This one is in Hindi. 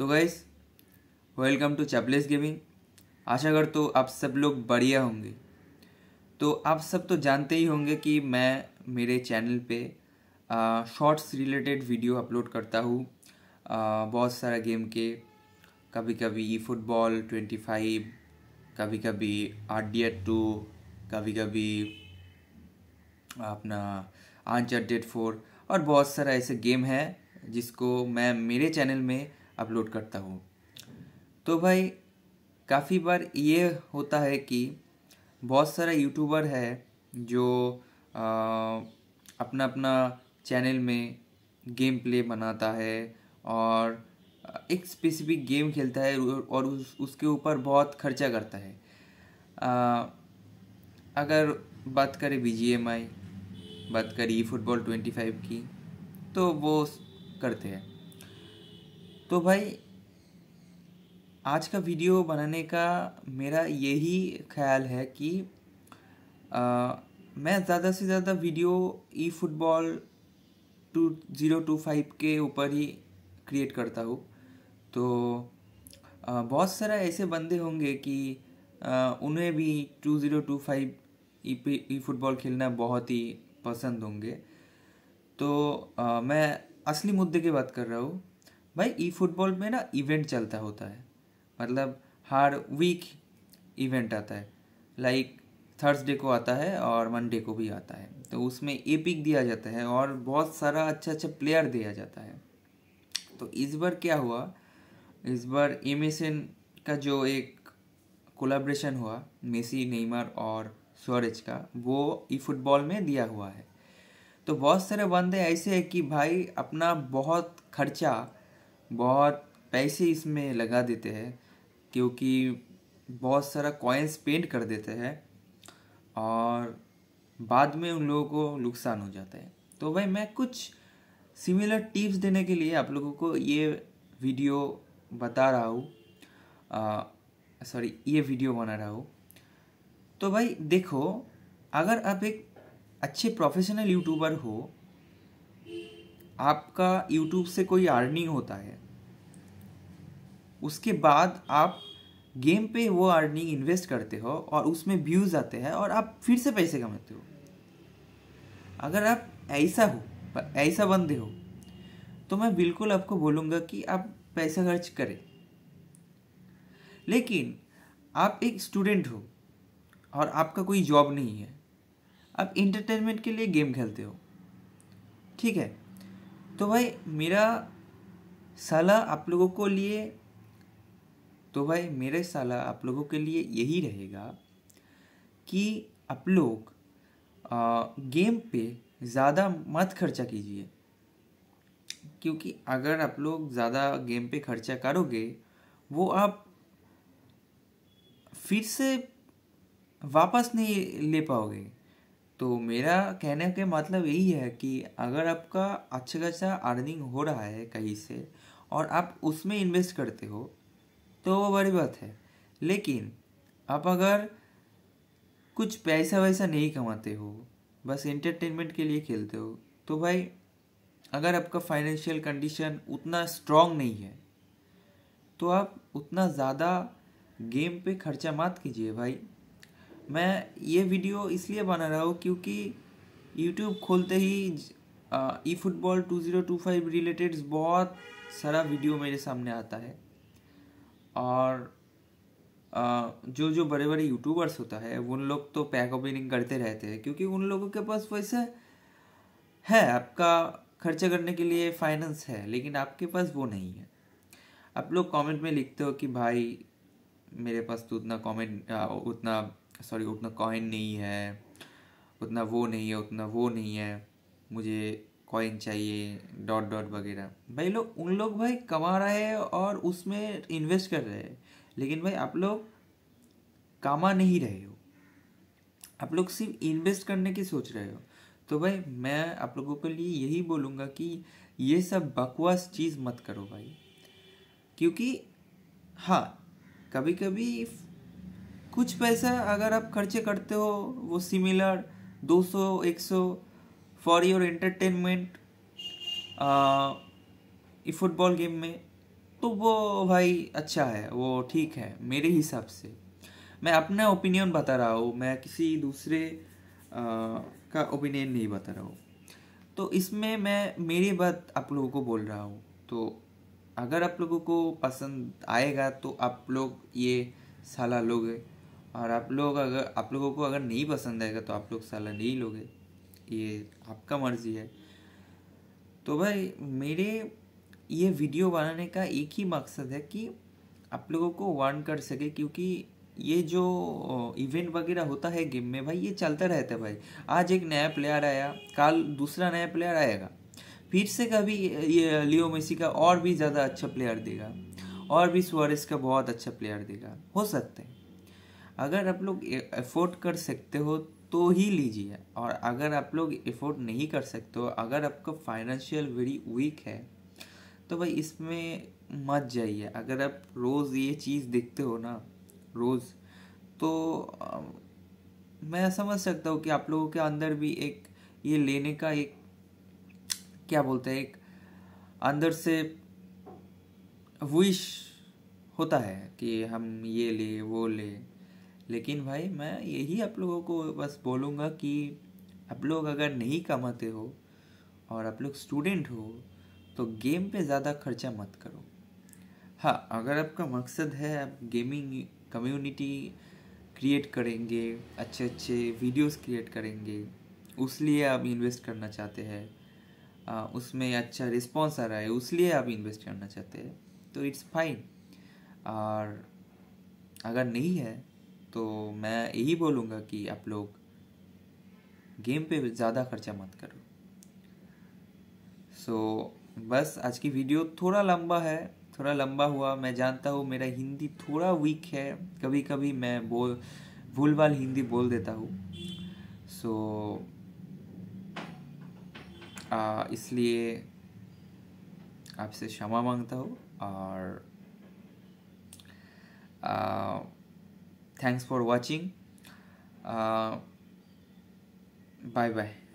तो guys welcome to Chapless gaming आशा कर तो आप सब लोग बढ़िया होंगे तो आप सब तो जानते ही होंगे कि मैं मेरे चैनल पे शॉर्ट्स रिलेटेड वीडियो अपलोड करता हूँ बहुत सारा गेम के कभी कभी फुटबॉल ट्वेंटी फाइव कभी कभी आर डी एड टू कभी कभी अपना आंचर डेट फोर और बहुत सारा ऐसे गेम है जिसको मैं मेरे चैनल में अपलोड करता हूँ तो भाई काफ़ी बार ये होता है कि बहुत सारे यूट्यूबर है जो आ, अपना अपना चैनल में गेम प्ले बनाता है और एक स्पेसिफिक गेम खेलता है और उस उसके ऊपर बहुत खर्चा करता है आ, अगर बात करें बी जी एम आई बात करें ई फुटबॉल ट्वेंटी फाइव की तो वो करते हैं तो भाई आज का वीडियो बनाने का मेरा यही ख्याल है कि आ, मैं ज़्यादा से ज़्यादा video E football two zero two five के ऊपर ही क्रिएट करता हूँ तो बहुत सारा ऐसे बंदे होंगे कि उन्हें भी two zero two five E football खेलना बहुत ही पसंद होंगे तो आ, मैं असली मुद्दे की बात कर रहा हूँ भाई ई फुटबॉल में ना इवेंट चलता होता है मतलब हर वीक इवेंट आता है लाइक थर्सडे को आता है और मंडे को भी आता है तो उसमें एपिक दिया जाता है और बहुत सारा अच्छा अच्छा प्लेयर दिया जाता है तो इस बार क्या हुआ इस बार एम का जो एक कोलाब्रेशन हुआ मेसी नेमार और सोरेज का वो ई फुटबॉल में दिया हुआ है तो बहुत सारे बंदे ऐसे हैं कि भाई अपना बहुत खर्चा बहुत पैसे इसमें लगा देते हैं क्योंकि बहुत सारा कॉइन्स पेंट कर देते हैं और बाद में उन लोगों को नुकसान हो जाता है तो भाई मैं कुछ सिमिलर टिप्स देने के लिए आप लोगों को ये वीडियो बता रहा हूँ सॉरी ये वीडियो बना रहा हूँ तो भाई देखो अगर आप एक अच्छे प्रोफेशनल यूट्यूबर हो आपका यूट्यूब से कोई अर्निंग होता है उसके बाद आप गेम पे वो अर्निंग इन्वेस्ट करते हो और उसमें व्यूज़ आते हैं और आप फिर से पैसे कमाते हो अगर आप ऐसा हो ऐसा बंदे हो तो मैं बिल्कुल आपको बोलूँगा कि आप पैसा खर्च करें लेकिन आप एक स्टूडेंट हो और आपका कोई जॉब नहीं है आप इंटरटेनमेंट के लिए गेम खेलते हो ठीक है तो भाई मेरा सलाह आप लोगों को लिए तो भाई मेरे सलाह आप लोगों के लिए यही रहेगा कि आप लोग गेम पे ज़्यादा मत खर्चा कीजिए क्योंकि अगर आप लोग ज़्यादा गेम पे खर्चा करोगे वो आप फिर से वापस नहीं ले पाओगे तो मेरा कहने का मतलब यही है कि अगर आपका अच्छा खासा अर्निंग हो रहा है कहीं से और आप उसमें इन्वेस्ट करते हो तो वो बड़ी बात है लेकिन आप अगर कुछ पैसा वैसा नहीं कमाते हो बस एंटरटेनमेंट के लिए खेलते हो तो भाई अगर आपका फाइनेंशियल कंडीशन उतना स्ट्रांग नहीं है तो आप उतना ज़्यादा गेम पे खर्चा मत कीजिए भाई मैं ये वीडियो इसलिए बना रहा हूँ क्योंकि यूट्यूब खोलते ही E football two zero two five related बहुत सारा वीडियो मेरे सामने आता है और आ, जो जो बड़े बड़े यूट्यूबर्स होता है उन लोग तो पैक ओपनिंग करते रहते हैं क्योंकि उन लोगों के पास वैसे है आपका खर्चा करने के लिए फाइनेंस है लेकिन आपके पास वो नहीं है आप लोग कमेंट में लिखते हो कि भाई मेरे पास तो उतना कमेंट उतना सॉरी उतना कॉइन नहीं है उतना वो नहीं है उतना वो नहीं है मुझे कॉइन चाहिए डॉट डॉट वगैरह भाई लोग उन लोग भाई कमा रहे हैं और उसमें इन्वेस्ट कर रहे हैं लेकिन भाई आप लोग कामा नहीं रहे हो आप लोग सिर्फ इन्वेस्ट करने की सोच रहे हो तो भाई मैं आप लोगों के लिए यही बोलूँगा कि ये सब बकवास चीज़ मत करो भाई क्योंकि हाँ कभी कभी कुछ पैसा अगर आप खर्चे करते हो वो similar 200 100 for your entertainment football game में तो वो भाई अच्छा है वो ठीक है मेरे हिसाब से मैं अपना ओपिनियन बता रहा हूँ मैं किसी दूसरे आ, का ओपिनियन नहीं बता रहा हूँ तो इसमें मैं मेरी बात आप लोगों को बोल रहा हूँ तो अगर आप लोगों को पसंद आएगा तो आप लोग ये सलाह लोगे और आप लोग अगर आप लोगों को अगर नहीं पसंद आएगा तो आप लोग साला नहीं लोगे ये आपका मर्ज़ी है तो भाई मेरे ये वीडियो बनाने का एक ही मकसद है कि आप लोगों को वार्न कर सके क्योंकि ये जो इवेंट वगैरह होता है गेम में भाई ये चलता रहता है भाई आज एक नया प्लेयर आया कल दूसरा नया प्लेयर आएगा फिर से कभी ये लियो मेसी का और भी ज़्यादा अच्छा प्लेयर देगा और भी सुअरेस का बहुत अच्छा प्लेयर देगा हो सकता है अगर आप लोग एफोर्ड कर सकते हो तो ही लीजिए और अगर आप लोग एफोर्ड नहीं कर सकते हो अगर आपका फाइनेंशियल वेरी वीक है तो भाई इसमें मत जाइए अगर आप रोज़ ये चीज़ देखते हो ना रोज़ तो मैं समझ सकता हूँ कि आप लोगों के अंदर भी एक ये लेने का एक क्या बोलते हैं एक अंदर से विश होता है कि हम ये ले वो ले लेकिन भाई मैं यही आप लोगों को बस बोलूँगा कि आप लोग अगर नहीं कमाते हो और आप लोग स्टूडेंट हो तो गेम पे ज़्यादा खर्चा मत करो हाँ अगर आपका मकसद है आप गेमिंग कम्युनिटी क्रिएट करेंगे अच्छे अच्छे वीडियोस क्रिएट करेंगे उस लिए आप इन्वेस्ट करना चाहते हैं उसमें अच्छा रिस्पॉन्स आ रहा है उस लिए आप इन्वेस्ट करना चाहते हैं तो इट्स फाइन और अगर नहीं है तो मैं यही बोलूँगा कि आप लोग गेम पे ज़्यादा खर्चा मत करो सो so, बस आज की वीडियो थोड़ा लंबा है थोड़ा लंबा हुआ मैं जानता हूँ मेरा हिंदी थोड़ा वीक है कभी कभी मैं बोल भूल भाल हिंदी बोल देता हूँ सो so, इसलिए आपसे क्षमा मांगता हूँ और आ, thanks for watching uh, bye bye